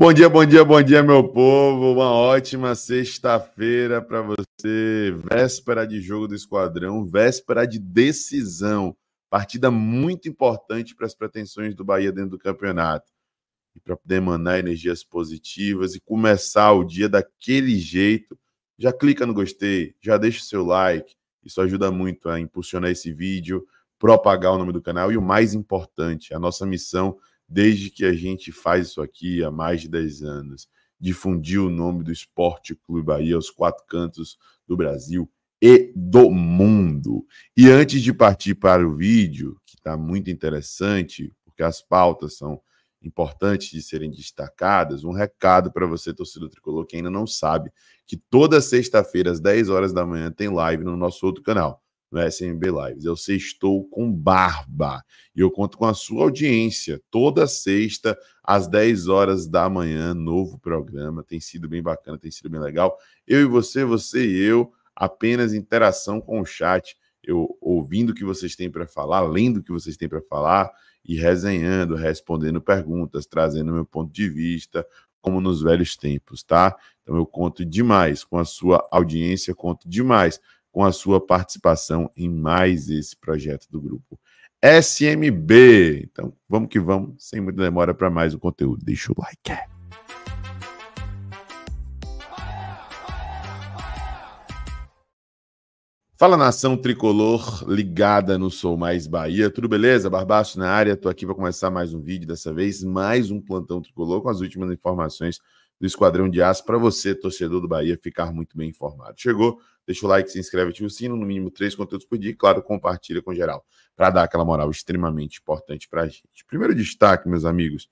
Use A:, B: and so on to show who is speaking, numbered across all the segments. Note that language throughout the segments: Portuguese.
A: Bom dia, bom dia, bom dia, meu povo. Uma ótima sexta-feira para você. Véspera de jogo do Esquadrão, véspera de decisão. Partida muito importante para as pretensões do Bahia dentro do campeonato. E para poder emanar energias positivas e começar o dia daquele jeito, já clica no gostei, já deixa o seu like. Isso ajuda muito a impulsionar esse vídeo, propagar o nome do canal e o mais importante, a nossa missão desde que a gente faz isso aqui há mais de 10 anos, difundir o nome do Esporte Clube Bahia aos quatro cantos do Brasil e do mundo. E antes de partir para o vídeo, que está muito interessante, porque as pautas são importantes de serem destacadas, um recado para você, torcedor tricolor, que ainda não sabe, que toda sexta-feira, às 10 horas da manhã, tem live no nosso outro canal no SMB Lives. Eu sextou com barba. E eu conto com a sua audiência. Toda sexta, às 10 horas da manhã, novo programa. Tem sido bem bacana, tem sido bem legal. Eu e você, você e eu, apenas interação com o chat. Eu ouvindo o que vocês têm para falar, lendo o que vocês têm para falar e resenhando, respondendo perguntas, trazendo meu ponto de vista, como nos velhos tempos, tá? Então eu conto demais com a sua audiência, conto demais com a sua participação em mais esse projeto do grupo SMB. Então, vamos que vamos, sem muita demora para mais um conteúdo. Deixa o like. Fala nação tricolor ligada no Sou Mais Bahia, tudo beleza? Barbaço na área, tô aqui para começar mais um vídeo, dessa vez mais um plantão tricolor com as últimas informações do Esquadrão de Aço para você, torcedor do Bahia, ficar muito bem informado. Chegou Deixa o like, se inscreve, ativa o sino, no mínimo três conteúdos por dia. E, claro, compartilha com geral, para dar aquela moral extremamente importante para a gente. Primeiro destaque, meus amigos,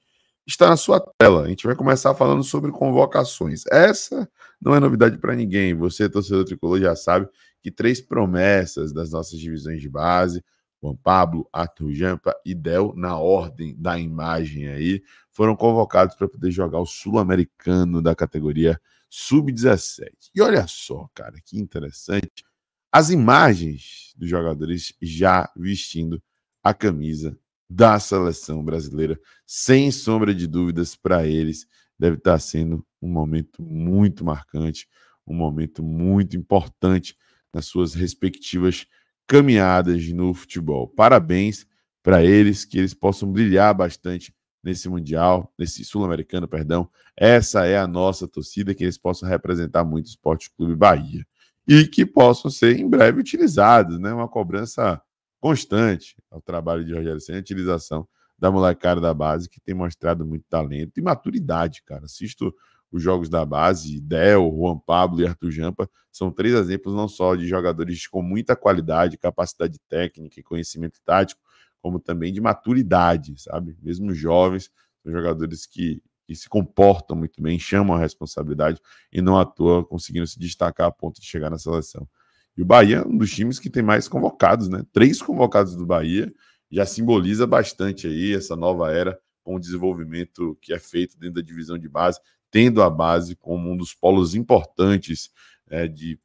A: está na sua tela. A gente vai começar falando sobre convocações. Essa não é novidade para ninguém. Você, torcedor tricolor, já sabe que três promessas das nossas divisões de base Juan Pablo, Arthur Jampa e Del, na ordem da imagem aí, foram convocados para poder jogar o Sul-Americano da categoria sub-17. E olha só, cara, que interessante. As imagens dos jogadores já vestindo a camisa da seleção brasileira, sem sombra de dúvidas, para eles deve estar tá sendo um momento muito marcante, um momento muito importante nas suas respectivas caminhadas no futebol. Parabéns para eles, que eles possam brilhar bastante nesse Mundial, nesse Sul-Americano, perdão. Essa é a nossa torcida, que eles possam representar muito o Esporte Clube Bahia. E que possam ser em breve utilizados, né? Uma cobrança constante ao trabalho de Rogério Senna, a utilização da molecada da base, que tem mostrado muito talento e maturidade, cara. Assisto os jogos da base, Del, Juan Pablo e Arthur Jampa, são três exemplos não só de jogadores com muita qualidade, capacidade técnica e conhecimento tático, como também de maturidade, sabe? Mesmo jovens, são jogadores que, que se comportam muito bem, chamam a responsabilidade e não à toa conseguindo se destacar a ponto de chegar na seleção. E o Bahia é um dos times que tem mais convocados, né? Três convocados do Bahia já simboliza bastante aí essa nova era com o desenvolvimento que é feito dentro da divisão de base, tendo a base como um dos polos importantes é, de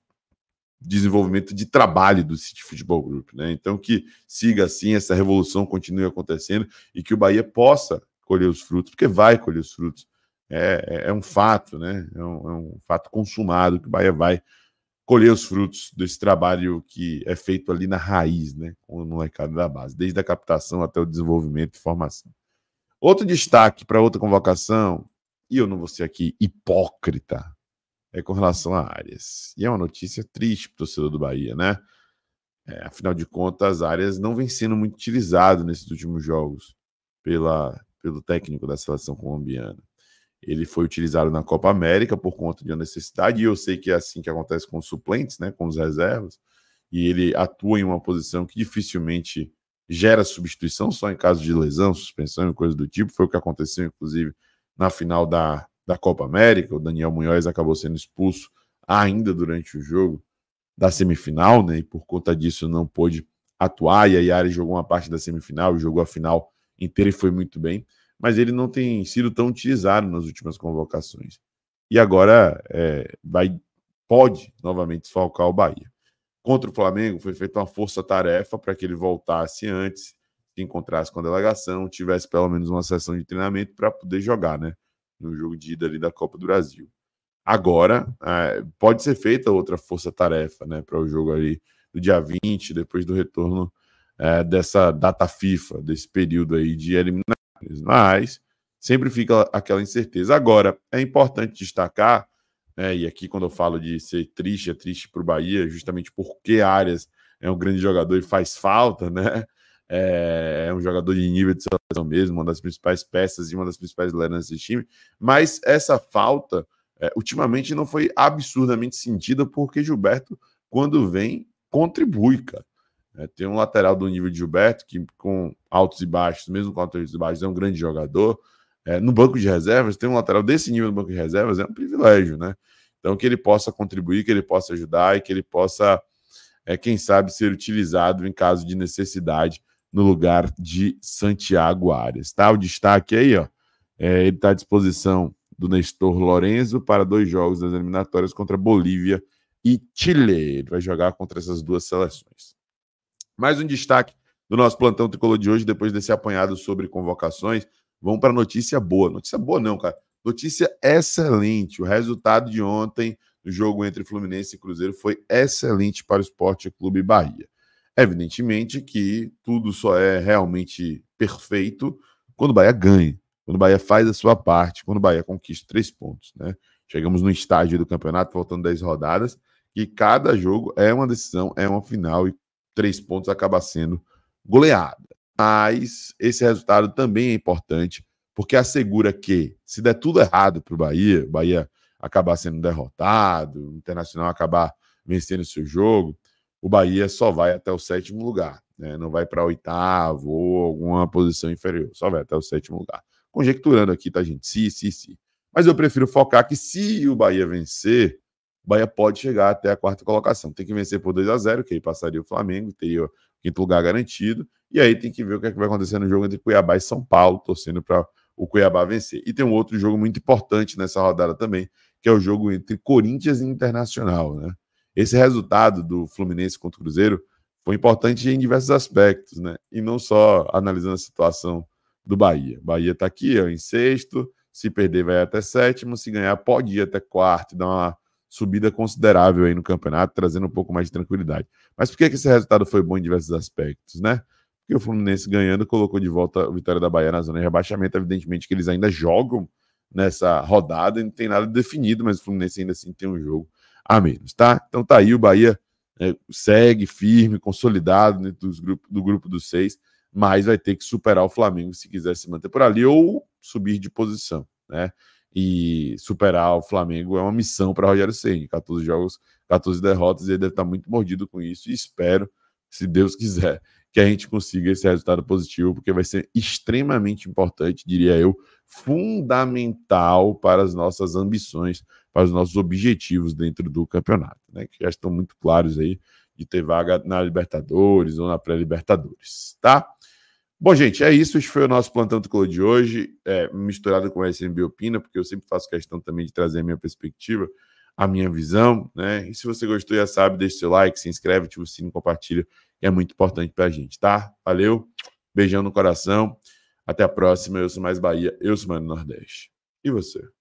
A: desenvolvimento de trabalho do City Futebol Group, né? Então que siga assim, essa revolução continue acontecendo e que o Bahia possa colher os frutos, porque vai colher os frutos. É, é, é um fato, né? É um, é um fato consumado que o Bahia vai colher os frutos desse trabalho que é feito ali na raiz, né? mercado da base, desde a captação até o desenvolvimento e formação. Outro destaque para outra convocação, e eu não vou ser aqui hipócrita, é, com relação a áreas E é uma notícia triste para o torcedor do Bahia, né? É, afinal de contas, as áreas não vem sendo muito utilizado nesses últimos jogos pela, pelo técnico da seleção colombiana. Ele foi utilizado na Copa América por conta de uma necessidade, e eu sei que é assim que acontece com os suplentes, né, com os reservas, e ele atua em uma posição que dificilmente gera substituição, só em caso de lesão, suspensão e coisa do tipo. Foi o que aconteceu, inclusive, na final da da Copa América. O Daniel Munhoz acabou sendo expulso ainda durante o jogo da semifinal, né? E por conta disso não pôde atuar. E a Yari jogou uma parte da semifinal, jogou a final inteira e foi muito bem. Mas ele não tem sido tão utilizado nas últimas convocações. E agora é, vai, pode novamente desfalcar o Bahia. Contra o Flamengo foi feita uma força-tarefa para que ele voltasse antes, se encontrasse com a delegação, tivesse pelo menos uma sessão de treinamento para poder jogar, né? no jogo de ida ali da Copa do Brasil. Agora, é, pode ser feita outra força-tarefa né, para o jogo ali do dia 20, depois do retorno é, dessa data FIFA, desse período aí de eliminatórias. Mas sempre fica aquela incerteza. Agora, é importante destacar, né, e aqui quando eu falo de ser triste, é triste para o Bahia, justamente porque Arias é um grande jogador e faz falta, né? É, é, um jogador de nível de seleção mesmo, uma das principais peças e uma das principais lideranças desse time, mas essa falta é, ultimamente não foi absurdamente sentida porque Gilberto, quando vem, contribui, cara. É, tem um lateral do nível de Gilberto que, com altos e baixos, mesmo com altos e baixos, é um grande jogador. É, no banco de reservas, ter um lateral desse nível no banco de reservas é um privilégio, né? Então, que ele possa contribuir, que ele possa ajudar e que ele possa, é, quem sabe, ser utilizado em caso de necessidade no lugar de Santiago Arias. Tá? O destaque aí, ó. É, ele está à disposição do Nestor Lorenzo para dois jogos das eliminatórias contra Bolívia e Chile. Ele vai jogar contra essas duas seleções. Mais um destaque do nosso plantão tricolor de hoje, depois desse apanhado sobre convocações. Vamos para notícia boa. Notícia boa, não, cara. Notícia excelente. O resultado de ontem do jogo entre Fluminense e Cruzeiro foi excelente para o Esporte Clube Bahia. Evidentemente que tudo só é realmente perfeito quando o Bahia ganha, quando o Bahia faz a sua parte, quando o Bahia conquista três pontos. Né? Chegamos no estágio do campeonato, faltando dez rodadas, e cada jogo é uma decisão, é uma final, e três pontos acaba sendo goleada. Mas esse resultado também é importante, porque assegura que, se der tudo errado para o Bahia, o Bahia acabar sendo derrotado, o Internacional acabar vencendo o seu jogo, o Bahia só vai até o sétimo lugar, né? não vai para oitavo ou alguma posição inferior, só vai até o sétimo lugar. Conjecturando aqui, tá, gente? sim, sim, sim. Mas eu prefiro focar que se o Bahia vencer, o Bahia pode chegar até a quarta colocação. Tem que vencer por 2 a 0 que aí passaria o Flamengo, teria o quinto lugar garantido. E aí tem que ver o que, é que vai acontecer no jogo entre Cuiabá e São Paulo, torcendo para o Cuiabá vencer. E tem um outro jogo muito importante nessa rodada também, que é o jogo entre Corinthians e Internacional, né? esse resultado do Fluminense contra o Cruzeiro foi importante em diversos aspectos, né? E não só analisando a situação do Bahia. Bahia está aqui ó, é em sexto, se perder vai até sétimo, se ganhar pode ir até quarto, dar uma subida considerável aí no campeonato, trazendo um pouco mais de tranquilidade. Mas por que, que esse resultado foi bom em diversos aspectos, né? Porque o Fluminense ganhando colocou de volta a vitória da Bahia na zona de rebaixamento. Evidentemente que eles ainda jogam nessa rodada, não tem nada definido, mas o Fluminense ainda assim tem um jogo a menos, tá? Então tá aí, o Bahia é, segue firme, consolidado dentro dos grupo, do grupo dos seis, mas vai ter que superar o Flamengo se quiser se manter por ali ou subir de posição, né? E superar o Flamengo é uma missão para Rogério Ceni. 14 jogos, 14 derrotas, ele deve estar tá muito mordido com isso e espero, se Deus quiser, que a gente consiga esse resultado positivo, porque vai ser extremamente importante, diria eu, fundamental para as nossas ambições, para os nossos objetivos dentro do campeonato, né? Que já estão muito claros aí de ter vaga na Libertadores ou na pré-Libertadores, tá? Bom, gente, é isso. Esse foi o nosso Plantão do de hoje, é, misturado com a SMB Opina, porque eu sempre faço questão também de trazer a minha perspectiva a minha visão, né? E se você gostou, já sabe, deixa seu like, se inscreve, ativa o sino, compartilha, é muito importante pra gente, tá? Valeu, beijão no coração, até a próxima. Eu sou Mais Bahia, eu sou Mano Nordeste. E você?